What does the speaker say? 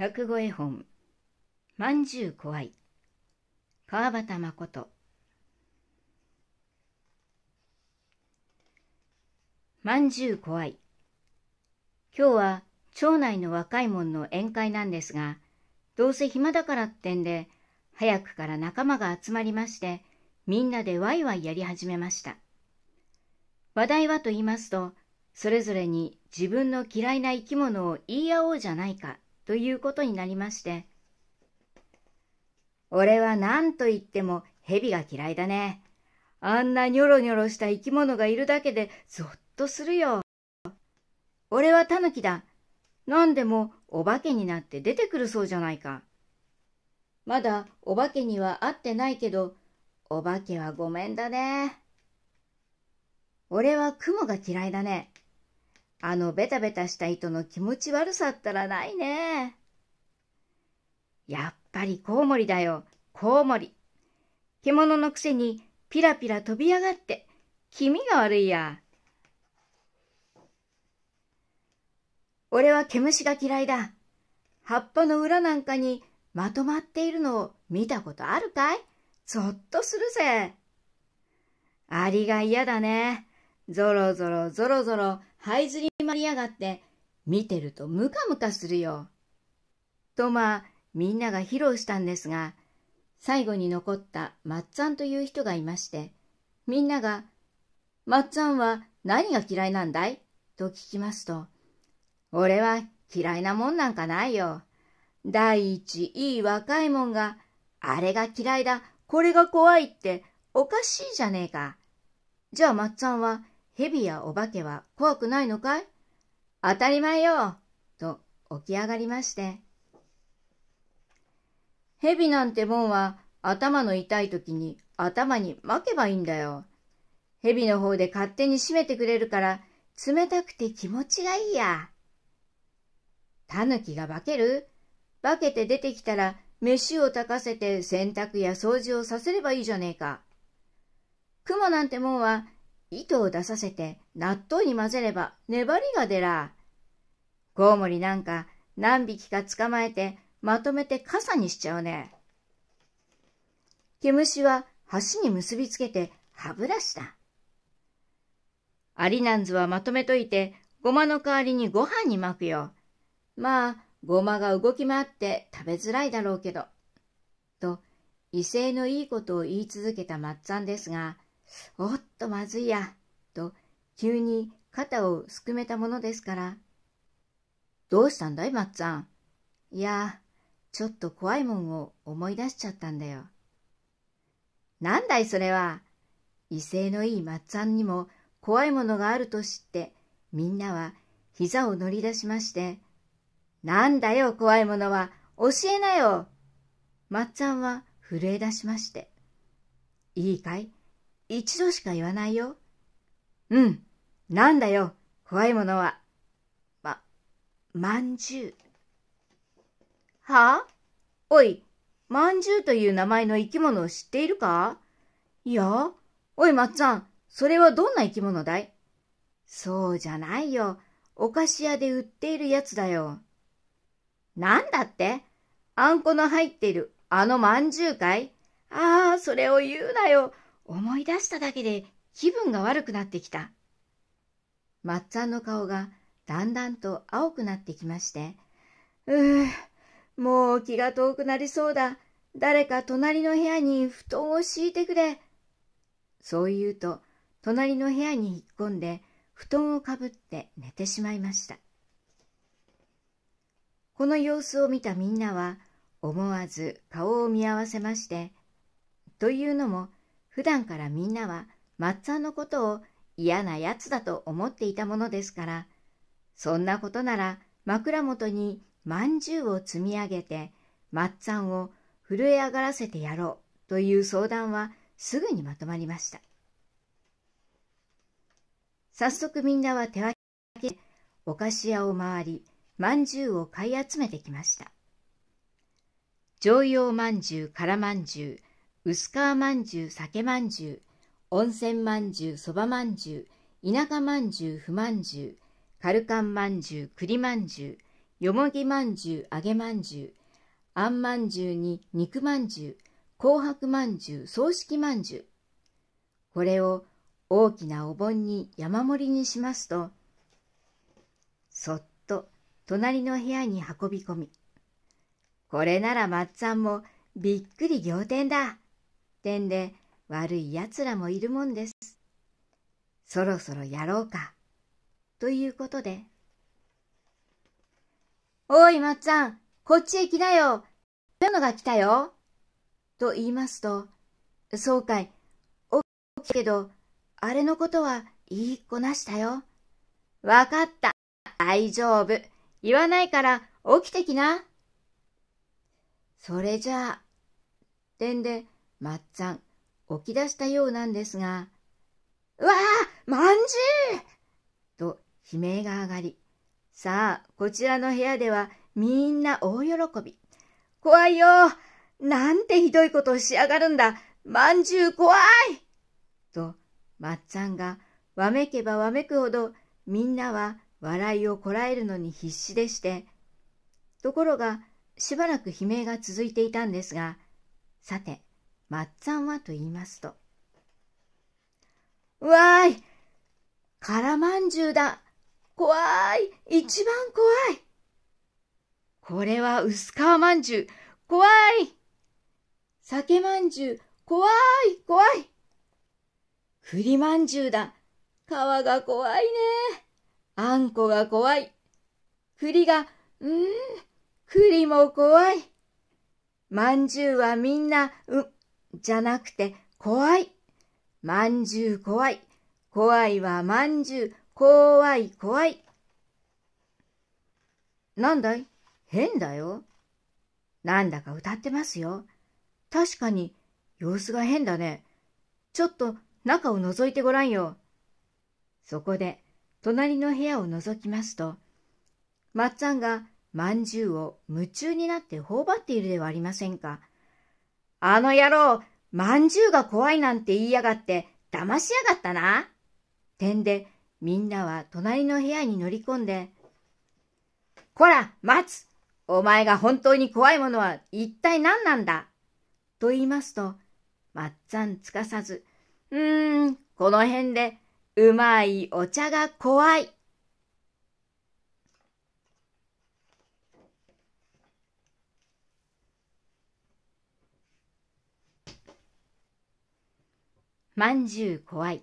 落語絵本「まんじゅう怖い」川端誠まんじゅう怖い今日は町内の若い者の宴会なんですがどうせ暇だからってんで早くから仲間が集まりましてみんなでワイワイやり始めました話題はと言いますとそれぞれに自分の嫌いな生き物を言い合おうじゃないかということになりまして、俺は何と言っても蛇が嫌いだね。あんなニョロニョロした生き物がいるだけでゾッとするよ。俺はタヌキだ。何でもお化けになって出てくるそうじゃないか。まだお化けには会ってないけど、お化けはごめんだね。俺は雲が嫌いだね。あのベタベタした糸の気持ち悪さったらないね。やっぱりコウモリだよ、コウモリ。獣のくせにピラピラ飛び上がって、気味が悪いや。俺は毛虫が嫌いだ。葉っぱの裏なんかにまとまっているのを見たことあるかいぞっとするぜ。アリが嫌だね。ゾロゾロゾロゾロ、這いずりりやがって、見てるとムカムカするよ。とまあ、みんなが披露したんですが、最後に残ったまっちゃんという人がいまして、みんなが、まっちゃんは何が嫌いなんだいと聞きますと、俺は嫌いなもんなんかないよ。第一、いい若いもんが、あれが嫌いだ、これが怖いっておかしいじゃねえか。じゃあまっちゃんは、蛇やお化けは怖くないのかい当たり前よと起き上がりまして。蛇なんてもんは頭の痛い時に頭に巻けばいいんだよ。蛇の方で勝手に締めてくれるから冷たくて気持ちがいいや。タヌキが化ける化けて出てきたら飯を炊かせて洗濯や掃除をさせればいいじゃねえか。雲なんてもんは糸を出させて納豆に混ぜれば粘りが出ら。コウモリなんか何匹か捕まえてまとめて傘にしちゃうね。毛虫は橋に結びつけて歯ブラシだ。アリナンズはまとめといてごまの代わりにご飯に巻くよ。まあ、ごまが動き回って食べづらいだろうけど。と、威勢のいいことを言い続けたまっつぁんですが、おっとまずいや、と急に肩をすくめたものですから。どうしたんだい、まっつゃん。いや、ちょっと怖いもんを思い出しちゃったんだよ。なんだいそれは。威勢のいいまっつゃんにも怖いものがあると知って、みんなは膝を乗り出しまして、なんだよ怖いものは、教えなよ。まっちゃんは震え出しまして。いいかい一度しか言わないよ。うん、なんだよ、怖いものは。ま、まんじゅう。はあおい、まんじゅうという名前の生き物を知っているかいや、おい、まっちゃん、それはどんな生き物だいそうじゃないよ。お菓子屋で売っているやつだよ。なんだってあんこの入っているあのまんじゅうかいああ、それを言うなよ。思い出しただけで気分が悪くなってきた。まっちゃんの顔がだんだんと青くなってきまして、うー、もう気が遠くなりそうだ。誰か隣の部屋に布団を敷いてくれ。そう言うと、隣の部屋に引っ込んで、布団をかぶって寝てしまいました。この様子を見たみんなは、思わず顔を見合わせまして、というのも、普段からみんなはまっつぁんのことを嫌なやつだと思っていたものですからそんなことなら枕元にまんじゅうを積み上げてまっつぁんを震え上がらせてやろうという相談はすぐにまとまりました早速みんなは手分けお菓子屋を回りまんじゅうを買い集めてきました常用まんじゅうからまんじゅう薄皮まんじゅう酒まんじゅう温泉まんじゅうそばまんじゅう田舎まんじゅうふまんじゅうカルカンまんじゅう栗まんじゅうよもぎまんじゅう揚げまんじゅうあんまんじゅうに肉まんじゅう紅白まんじゅう葬式まんじゅうこれを大きなお盆に山盛りにしますとそっと隣の部屋に運び込みこれならまっつぁんもびっくり仰天だ点で悪い奴らもいるもんです。そろそろやろうか。ということで。おい、まっちゃん、こっちへ来なよ。そうのが来たよ。と言いますと、そうかい、起きたけど、あれのことは言いこなしたよ。わかった。大丈夫。言わないから起きてきな。それじゃあ、てんで、まっちゃん、起き出したようなんですが、うわあ、まんじゅうと悲鳴が上がり、さあ、こちらの部屋ではみんな大喜び。怖いよなんてひどいことをしやがるんだまんじゅう怖いと、まっちゃんがわめけばわめくほどみんなは笑いをこらえるのに必死でして、ところがしばらく悲鳴が続いていたんですが、さて、まっつゃんはと言いますと、わーいからまんじゅうだ怖い一番怖いこれは薄皮まんじゅう怖い酒まんじゅう怖い怖い栗まんじゅうだ皮が怖いねあんこが怖い栗が、うーん、栗も怖い。まんじゅうはみんな、う、じゃなくて怖い。まんじゅう怖い。怖いはまんじゅう。怖い怖い。なんだい変だよ。なんだか歌ってますよ。確かに様子が変だね。ちょっと中を覗いてごらんよ。そこで隣の部屋を覗きますと、まっちゃんがまんじゅうを夢中になって頬張っているではありませんか。あの野郎、まんじゅうが怖いなんて言いやがって、騙しやがったな。てんで、みんなは隣の部屋に乗り込んで、こら、待つお前が本当に怖いものは一体何なんだと言いますと、まっつゃんつかさず、うーん、この辺で、うまいお茶が怖い。まんじゅう怖い。